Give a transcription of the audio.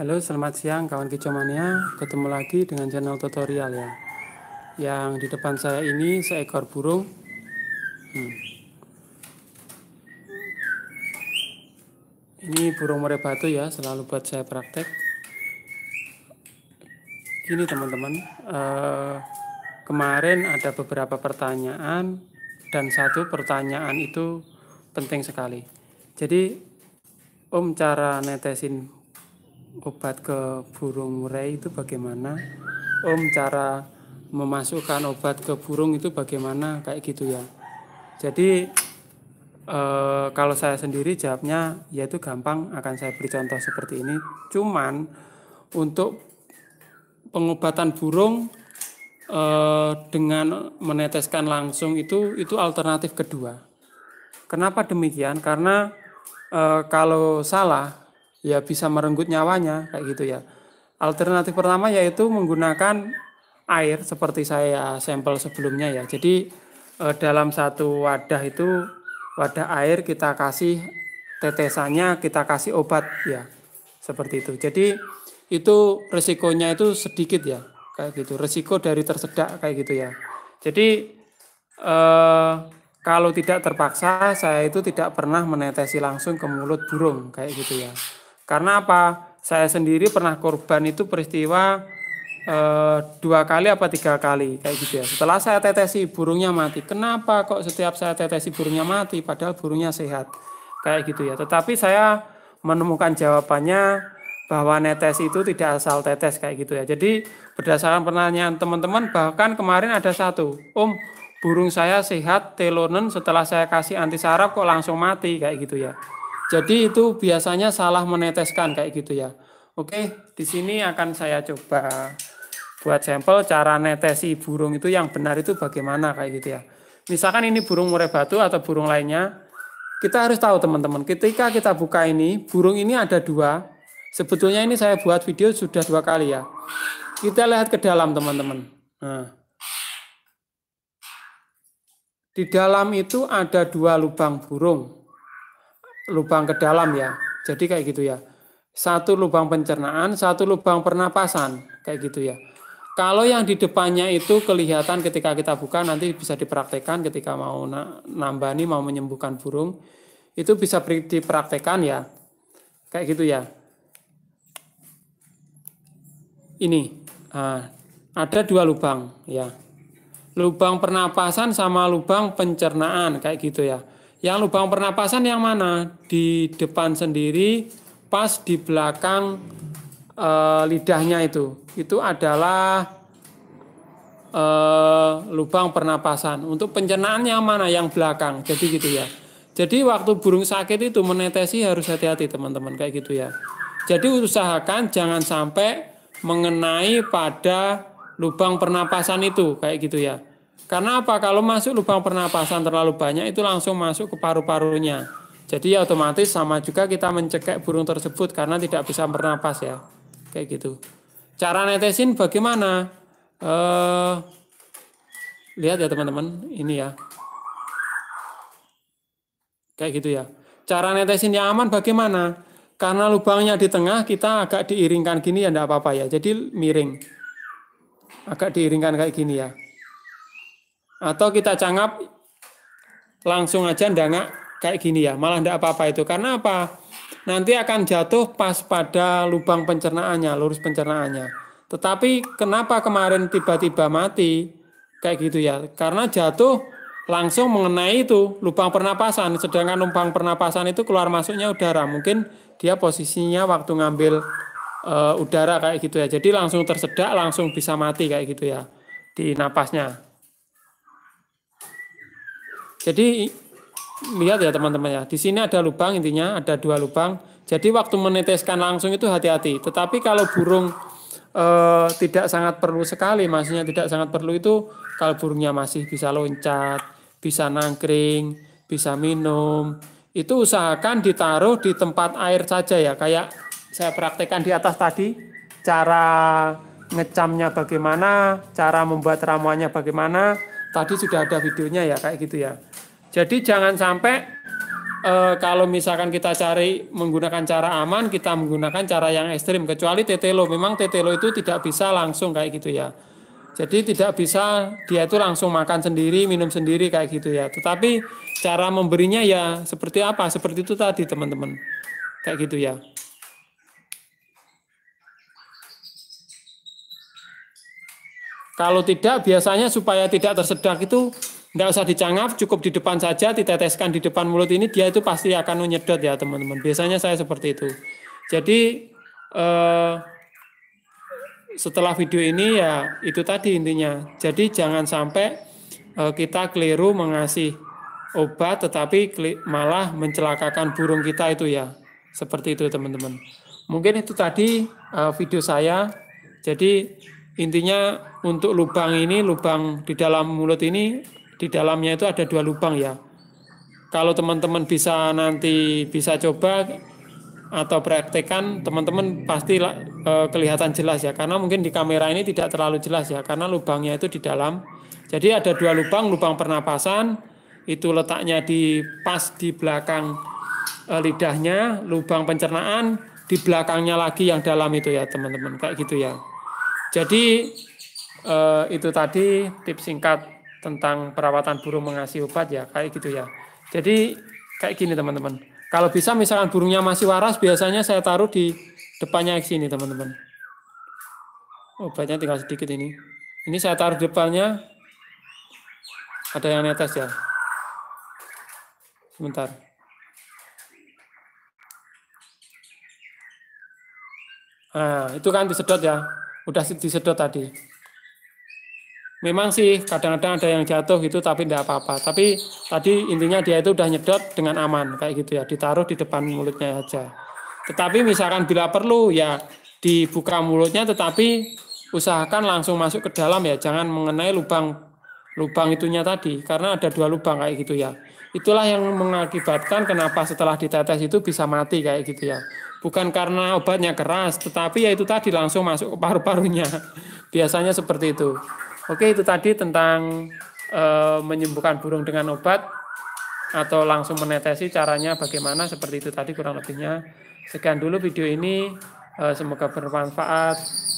Halo, selamat siang kawan kicomania. Ketemu lagi dengan channel tutorial ya. Yang di depan saya ini seekor burung. Hmm. Ini burung murai batu ya, selalu buat saya praktek. Ini teman-teman, uh, kemarin ada beberapa pertanyaan dan satu pertanyaan itu penting sekali. Jadi, om cara netesin obat ke burung murai itu bagaimana om cara memasukkan obat ke burung itu bagaimana kayak gitu ya jadi e, kalau saya sendiri jawabnya yaitu gampang akan saya beri contoh seperti ini cuman untuk pengobatan burung e, dengan meneteskan langsung itu itu alternatif kedua kenapa demikian karena e, kalau salah ya bisa merenggut nyawanya kayak gitu ya. Alternatif pertama yaitu menggunakan air seperti saya sampel sebelumnya ya. Jadi eh, dalam satu wadah itu wadah air kita kasih tetesannya kita kasih obat ya seperti itu. Jadi itu resikonya itu sedikit ya kayak gitu. Resiko dari tersedak kayak gitu ya. Jadi eh, kalau tidak terpaksa saya itu tidak pernah menetesi langsung ke mulut burung kayak gitu ya. Karena apa? Saya sendiri pernah korban itu peristiwa e, dua kali apa tiga kali kayak gitu ya. Setelah saya tetesi burungnya mati. Kenapa kok setiap saya tetesi burungnya mati padahal burungnya sehat? Kayak gitu ya. Tetapi saya menemukan jawabannya bahwa netes itu tidak asal tetes kayak gitu ya. Jadi berdasarkan pertanyaan teman-teman bahkan kemarin ada satu, "Om, burung saya sehat telonen setelah saya kasih anti saraf kok langsung mati?" kayak gitu ya. Jadi itu biasanya salah meneteskan kayak gitu ya. Oke, di sini akan saya coba buat sampel cara netesi burung itu yang benar itu bagaimana kayak gitu ya. Misalkan ini burung murai batu atau burung lainnya, kita harus tahu teman-teman, ketika kita buka ini, burung ini ada dua. Sebetulnya ini saya buat video sudah dua kali ya. Kita lihat ke dalam teman-teman. Nah. Di dalam itu ada dua lubang burung lubang ke dalam ya. Jadi kayak gitu ya. Satu lubang pencernaan, satu lubang pernapasan, kayak gitu ya. Kalau yang di depannya itu kelihatan ketika kita buka nanti bisa dipraktekkan ketika mau nambani mau menyembuhkan burung itu bisa dipraktekkan ya. Kayak gitu ya. Ini ah, ada dua lubang ya. Lubang pernapasan sama lubang pencernaan kayak gitu ya yang lubang pernapasan yang mana? Di depan sendiri, pas di belakang e, lidahnya itu. Itu adalah e, lubang pernapasan. Untuk pencernaan yang mana? Yang belakang. Jadi gitu ya. Jadi waktu burung sakit itu menetesi harus hati-hati teman-teman kayak gitu ya. Jadi usahakan jangan sampai mengenai pada lubang pernapasan itu kayak gitu ya. Karena apa? Kalau masuk lubang pernapasan terlalu banyak itu langsung masuk ke paru-parunya. Jadi ya otomatis sama juga kita mencekek burung tersebut karena tidak bisa bernapas ya. Kayak gitu. Cara netesin bagaimana? Eh, lihat ya teman-teman, ini ya. Kayak gitu ya. Cara netesin yang aman bagaimana? Karena lubangnya di tengah kita agak diiringkan gini ya enggak apa-apa ya. Jadi miring. Agak diiringkan kayak gini ya. Atau kita cangap langsung aja ndak kayak gini ya, malah ndak apa-apa itu. Karena apa? Nanti akan jatuh pas pada lubang pencernaannya, lurus pencernaannya. Tetapi kenapa kemarin tiba-tiba mati? Kayak gitu ya. Karena jatuh langsung mengenai itu lubang pernapasan sedangkan lubang pernapasan itu keluar masuknya udara mungkin dia posisinya waktu ngambil e, udara kayak gitu ya jadi langsung tersedak langsung bisa mati kayak gitu ya di napasnya jadi lihat ya teman-teman ya. Di sini ada lubang intinya ada dua lubang. Jadi waktu meneteskan langsung itu hati-hati. Tetapi kalau burung e, tidak sangat perlu sekali, maksudnya tidak sangat perlu itu kalau burungnya masih bisa loncat, bisa nangkring, bisa minum, itu usahakan ditaruh di tempat air saja ya kayak saya praktekkan di atas tadi cara ngecamnya bagaimana cara membuat ramuannya bagaimana Tadi sudah ada videonya ya kayak gitu ya. Jadi jangan sampai e, kalau misalkan kita cari menggunakan cara aman, kita menggunakan cara yang ekstrim. Kecuali tetelo, memang tetelo itu tidak bisa langsung kayak gitu ya. Jadi tidak bisa dia itu langsung makan sendiri, minum sendiri kayak gitu ya. Tetapi cara memberinya ya seperti apa? Seperti itu tadi teman-teman. Kayak gitu ya. Kalau tidak, biasanya supaya tidak tersedak itu tidak usah dicangap, cukup di depan saja, diteteskan di depan mulut ini, dia itu pasti akan menyedot ya teman-teman. Biasanya saya seperti itu. Jadi eh, setelah video ini ya itu tadi intinya. Jadi jangan sampai eh, kita keliru mengasih obat, tetapi malah mencelakakan burung kita itu ya. Seperti itu teman-teman. Mungkin itu tadi eh, video saya. Jadi intinya untuk lubang ini, lubang di dalam mulut ini, di dalamnya itu ada dua lubang ya. Kalau teman-teman bisa nanti bisa coba atau praktekan, teman-teman pasti e, kelihatan jelas ya. Karena mungkin di kamera ini tidak terlalu jelas ya, karena lubangnya itu di dalam. Jadi ada dua lubang, lubang pernapasan itu letaknya di pas di belakang e, lidahnya, lubang pencernaan di belakangnya lagi yang dalam itu ya teman-teman, kayak gitu ya. Jadi eh, itu tadi tips singkat tentang perawatan burung mengasih obat ya kayak gitu ya. Jadi kayak gini teman-teman. Kalau bisa misalkan burungnya masih waras biasanya saya taruh di depannya X sini teman-teman. Obatnya tinggal sedikit ini. Ini saya taruh di depannya. Ada yang netes ya. Sebentar. Nah, itu kan disedot ya udah disedot tadi. Memang sih kadang-kadang ada yang jatuh gitu tapi tidak apa-apa. Tapi tadi intinya dia itu udah nyedot dengan aman kayak gitu ya, ditaruh di depan mulutnya aja. Tetapi misalkan bila perlu ya dibuka mulutnya tetapi usahakan langsung masuk ke dalam ya, jangan mengenai lubang lubang itunya tadi karena ada dua lubang kayak gitu ya. Itulah yang mengakibatkan kenapa setelah ditetes itu bisa mati kayak gitu ya bukan karena obatnya keras, tetapi ya itu tadi langsung masuk ke paru-parunya. Biasanya seperti itu. Oke, itu tadi tentang e, menyembuhkan burung dengan obat atau langsung menetesi caranya bagaimana seperti itu tadi kurang lebihnya. Sekian dulu video ini, e, semoga bermanfaat.